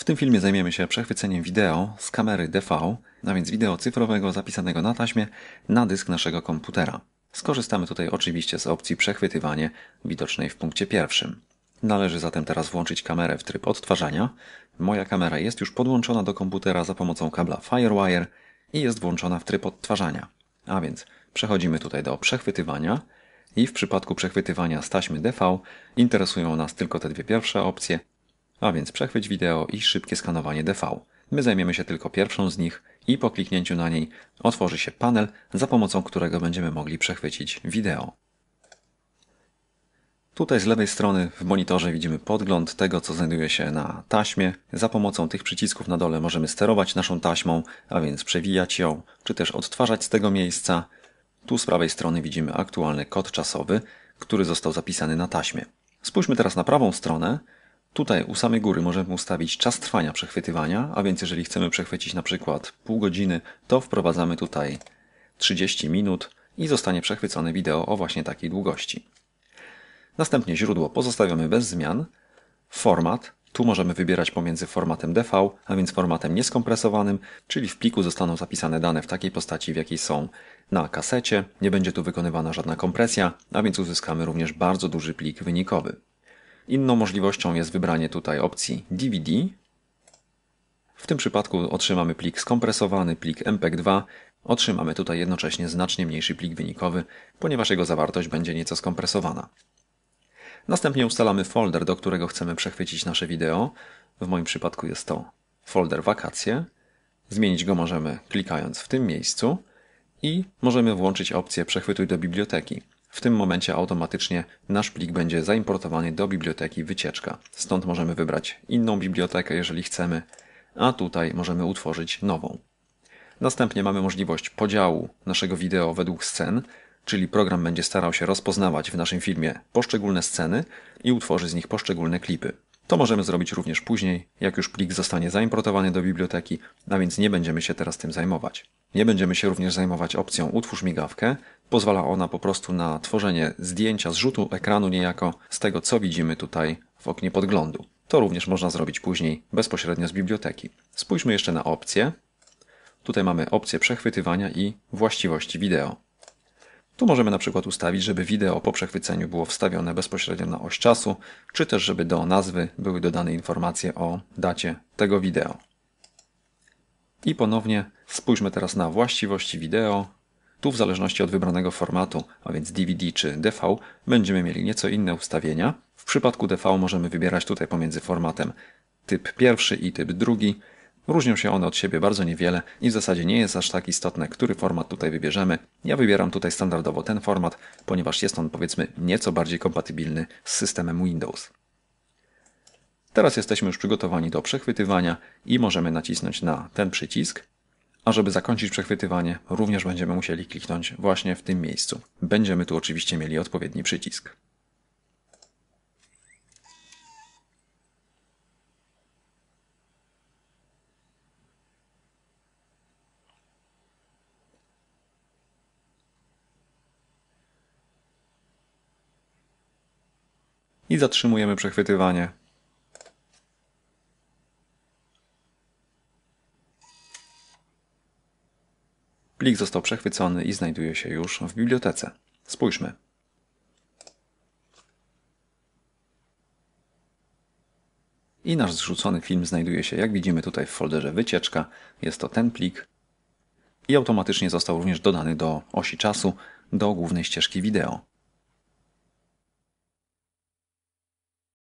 W tym filmie zajmiemy się przechwyceniem wideo z kamery DV, a więc wideo cyfrowego zapisanego na taśmie na dysk naszego komputera. Skorzystamy tutaj oczywiście z opcji przechwytywanie widocznej w punkcie pierwszym. Należy zatem teraz włączyć kamerę w tryb odtwarzania. Moja kamera jest już podłączona do komputera za pomocą kabla Firewire i jest włączona w tryb odtwarzania. A więc przechodzimy tutaj do przechwytywania i w przypadku przechwytywania z taśmy DV interesują nas tylko te dwie pierwsze opcje, a więc przechwyć wideo i szybkie skanowanie DV. My zajmiemy się tylko pierwszą z nich i po kliknięciu na niej otworzy się panel, za pomocą którego będziemy mogli przechwycić wideo. Tutaj z lewej strony w monitorze widzimy podgląd tego, co znajduje się na taśmie. Za pomocą tych przycisków na dole możemy sterować naszą taśmą, a więc przewijać ją, czy też odtwarzać z tego miejsca. Tu z prawej strony widzimy aktualny kod czasowy, który został zapisany na taśmie. Spójrzmy teraz na prawą stronę Tutaj u samej góry możemy ustawić czas trwania przechwytywania, a więc jeżeli chcemy przechwycić na przykład pół godziny, to wprowadzamy tutaj 30 minut i zostanie przechwycone wideo o właśnie takiej długości. Następnie źródło pozostawiamy bez zmian. Format. Tu możemy wybierać pomiędzy formatem DV, a więc formatem nieskompresowanym, czyli w pliku zostaną zapisane dane w takiej postaci, w jakiej są na kasecie. Nie będzie tu wykonywana żadna kompresja, a więc uzyskamy również bardzo duży plik wynikowy. Inną możliwością jest wybranie tutaj opcji DVD. W tym przypadku otrzymamy plik skompresowany, plik MPEG-2. Otrzymamy tutaj jednocześnie znacznie mniejszy plik wynikowy, ponieważ jego zawartość będzie nieco skompresowana. Następnie ustalamy folder, do którego chcemy przechwycić nasze wideo. W moim przypadku jest to folder wakacje. Zmienić go możemy klikając w tym miejscu i możemy włączyć opcję przechwytuj do biblioteki. W tym momencie automatycznie nasz plik będzie zaimportowany do biblioteki wycieczka. Stąd możemy wybrać inną bibliotekę, jeżeli chcemy, a tutaj możemy utworzyć nową. Następnie mamy możliwość podziału naszego wideo według scen, czyli program będzie starał się rozpoznawać w naszym filmie poszczególne sceny i utworzy z nich poszczególne klipy. To możemy zrobić również później, jak już plik zostanie zaimportowany do biblioteki, a więc nie będziemy się teraz tym zajmować. Nie będziemy się również zajmować opcją utwórz migawkę, Pozwala ona po prostu na tworzenie zdjęcia z rzutu ekranu niejako z tego, co widzimy tutaj w oknie podglądu. To również można zrobić później bezpośrednio z biblioteki. Spójrzmy jeszcze na opcje. Tutaj mamy opcję przechwytywania i właściwości wideo. Tu możemy na przykład ustawić, żeby wideo po przechwyceniu było wstawione bezpośrednio na oś czasu, czy też żeby do nazwy były dodane informacje o dacie tego wideo. I ponownie spójrzmy teraz na właściwości wideo, tu w zależności od wybranego formatu, a więc DVD czy DV, będziemy mieli nieco inne ustawienia. W przypadku DV możemy wybierać tutaj pomiędzy formatem typ pierwszy i typ drugi. Różnią się one od siebie bardzo niewiele i w zasadzie nie jest aż tak istotne, który format tutaj wybierzemy. Ja wybieram tutaj standardowo ten format, ponieważ jest on powiedzmy nieco bardziej kompatybilny z systemem Windows. Teraz jesteśmy już przygotowani do przechwytywania i możemy nacisnąć na ten przycisk. A żeby zakończyć przechwytywanie, również będziemy musieli kliknąć właśnie w tym miejscu. Będziemy tu oczywiście mieli odpowiedni przycisk. i zatrzymujemy przechwytywanie. Plik został przechwycony i znajduje się już w bibliotece. Spójrzmy. I nasz zrzucony film znajduje się, jak widzimy tutaj w folderze wycieczka. Jest to ten plik. I automatycznie został również dodany do osi czasu, do głównej ścieżki wideo.